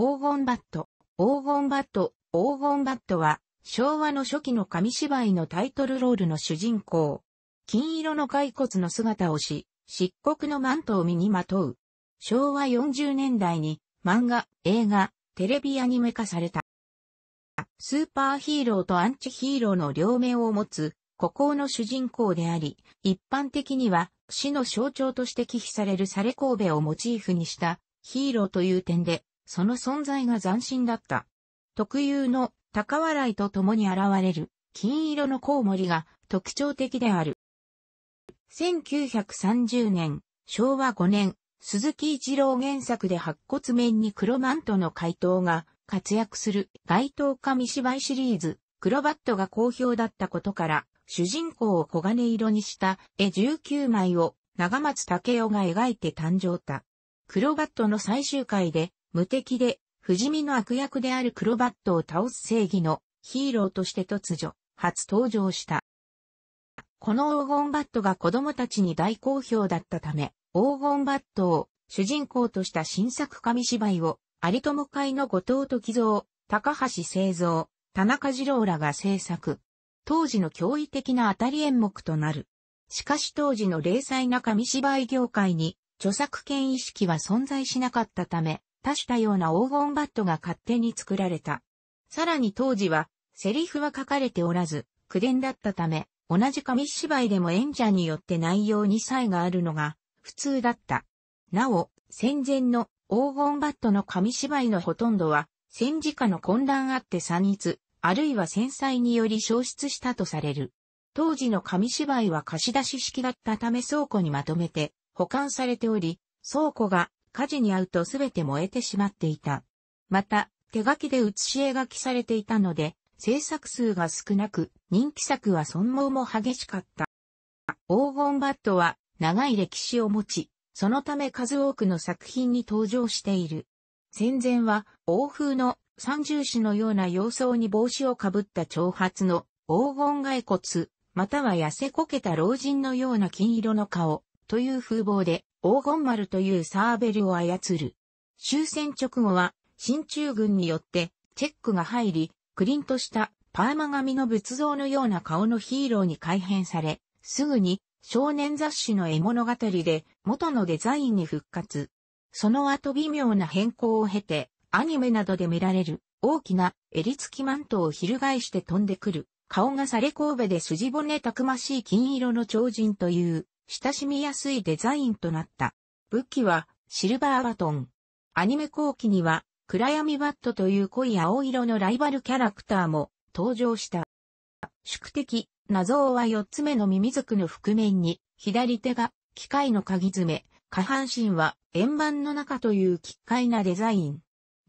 黄金バット、黄金バット、黄金バットは、昭和の初期の紙芝居のタイトルロールの主人公。金色の骸骨の姿をし、漆黒のマントを身にまとう。昭和40年代に漫画、映画、テレビアニメ化された。スーパーヒーローとアンチヒーローの両面を持つ、孤高の主人公であり、一般的には死の象徴として忌避されるサレ神戸をモチーフにしたヒーローという点でその存在が斬新だった。特有の高笑いと共に現れる金色のコウモリが特徴的である。1930年、昭和5年、鈴木一郎原作で白骨面に黒マントの回答が活躍する街頭紙芝居シリーズ、黒バットが好評だったことから、主人公を黄金色にした絵19枚を長松武雄が描いて誕生た。黒バットの最終回で無敵で、不死身の悪役であるクロバットを倒す正義のヒーローとして突如、初登場した。この黄金バットが子供たちに大好評だったため、黄金バットを主人公とした新作紙芝居を、有友会の後藤時蔵、高橋製造、田中二郎らが制作。当時の驚異的な当たり演目となる。しかし当時の零細な紙芝居業界に著作権意識は存在しなかったため、多種多様な黄金バットが勝手に作られた。さらに当時は、セリフは書かれておらず、口伝だったため、同じ紙芝居でも演者によって内容に差異があるのが普通だった。なお、戦前の黄金バットの紙芝居のほとんどは、戦時下の混乱あって散逸、あるいは戦災により消失したとされる。当時の紙芝居は貸し出し式だったため倉庫にまとめて保管されており、倉庫が火事に遭うとすべて燃えてしまっていた。また、手書きで写し絵書きされていたので、制作数が少なく、人気作は損耗も激しかった。黄金バットは長い歴史を持ち、そのため数多くの作品に登場している。戦前は、欧風の三重詩のような様相に帽子をかぶった長髪の黄金骸骨、または痩せこけた老人のような金色の顔という風貌で、黄金丸というサーベルを操る。終戦直後は、新中軍によってチェックが入り、クリントしたパーマ紙の仏像のような顔のヒーローに改変され、すぐに少年雑誌の絵物語で元のデザインに復活。その後微妙な変更を経て、アニメなどで見られる大きな襟付きマントを翻して飛んでくる。顔がされ神戸で筋骨たくましい金色の超人という親しみやすいデザインとなった。武器はシルバーバトン。アニメ後期には暗闇バットという濃い青色のライバルキャラクターも登場した。宿敵、謎は四つ目の耳族の覆面に、左手が機械の鍵爪、下半身は円盤の中という奇怪なデザイン。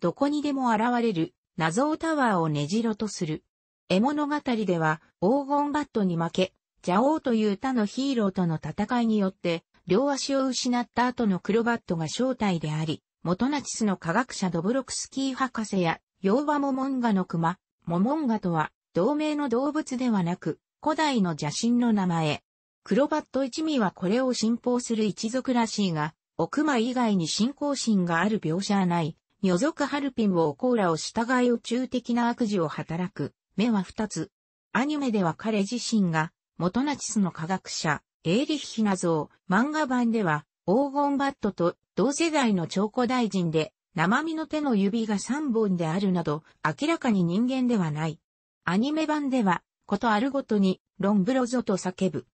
どこにでも現れる謎タワーをねじろとする。絵物語では黄金バットに負け、ジャオウという他のヒーローとの戦いによって、両足を失った後のクロバットが正体であり、元ナチスの科学者ドブロクスキー博士や、ヨーバモモンガの熊、モモンガとは、同盟の動物ではなく、古代の邪神の名前。クロバット一味はこれを信奉する一族らしいが、お熊以外に信仰心がある描写はない、女族ハルピンをコーラを従い宇宙的な悪事を働く、目は二つ。アニメでは彼自身が、元ナチスの科学者、エーリッヒナ像、漫画版では、黄金バットと同世代の超古大臣で、生身の手の指が3本であるなど、明らかに人間ではない。アニメ版では、ことあるごとに、ロンブロゾと叫ぶ。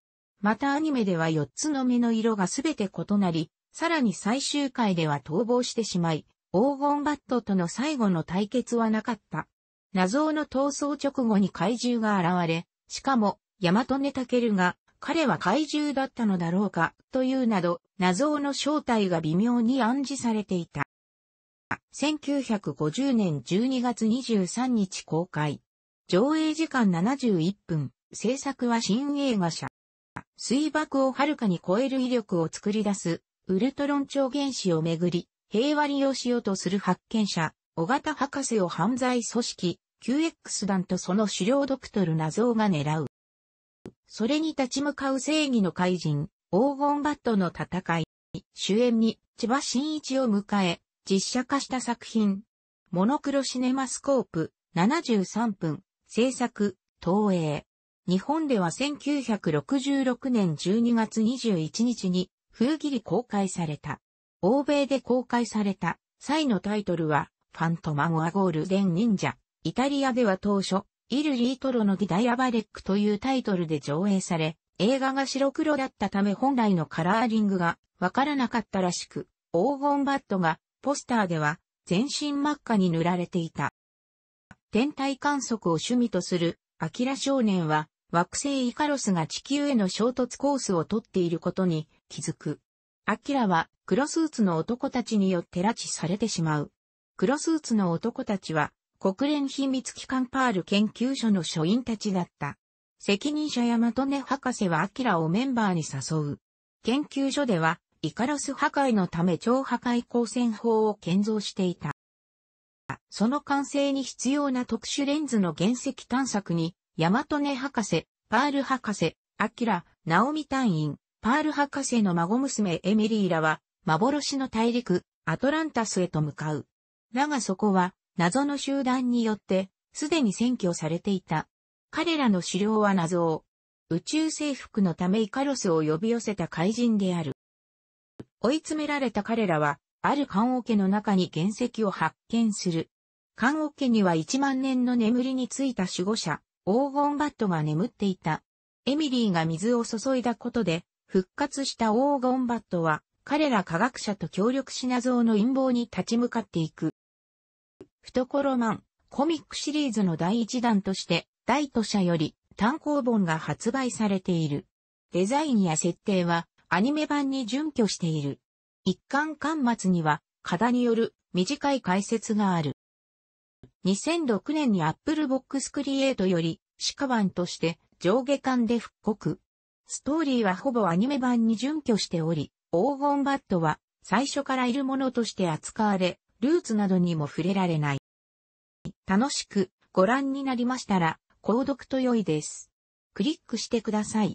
またアニメでは4つの目の色が全て異なり、さらに最終回では逃亡してしまい、黄金バットとの最後の対決はなかった。謎の逃走直後に怪獣が現れ、しかもヤマトネタケルが、彼は怪獣だったのだろうか、というなど、謎の正体が微妙に暗示されていた。1950年12月23日公開。上映時間71分。制作は新映画社。水爆をはるかに超える威力を作り出す、ウルトロン超原子をめぐり、平和利用しようとする発見者、小型博士を犯罪組織、QX 団とその狩猟ドクトル謎が狙う。それに立ち向かう正義の怪人、黄金バットの戦い、主演に千葉真一を迎え、実写化した作品。モノクロシネマスコープ、73分、制作、東映。日本では1966年12月21日に、風切り公開された。欧米で公開された際のタイトルは、ファントマゴアゴールデン忍者。イタリアでは当初、イル・リートロのディ・ダイアバレックというタイトルで上映され、映画が白黒だったため本来のカラーリングがわからなかったらしく、黄金バットがポスターでは全身真っ赤に塗られていた。天体観測を趣味とするアキラ少年は惑星イカロスが地球への衝突コースをとっていることに気づく。アキラは黒スーツの男たちによって拉致されてしまう。黒スーツの男たちは国連秘密機関パール研究所の所員たちだった。責任者山戸根博士はアキラをメンバーに誘う。研究所では、イカロス破壊のため超破壊光線法を建造していた。その完成に必要な特殊レンズの原石探索に、ヤマトネ博士、パール博士、アキラ、ナオミ隊員、パール博士の孫娘エミリーらは、幻の大陸、アトランタスへと向かう。だがそこは、謎の集団によって、すでに占拠されていた。彼らの資料は謎を、宇宙征服のためイカロスを呼び寄せた怪人である。追い詰められた彼らは、ある棺桶の中に原石を発見する。棺桶には1万年の眠りについた守護者、黄金バットが眠っていた。エミリーが水を注いだことで、復活した黄金バットは、彼ら科学者と協力し謎の陰謀に立ち向かっていく。懐マン、コミックシリーズの第1弾として、大都社より単行本が発売されている。デザインや設定はアニメ版に準拠している。一巻巻末には、課題による短い解説がある。2006年に Apple Box Create より、鹿版として上下巻で復刻。ストーリーはほぼアニメ版に準拠しており、黄金バットは最初からいるものとして扱われ、ルーツなどにも触れられない。楽しくご覧になりましたら、購読と良いです。クリックしてください。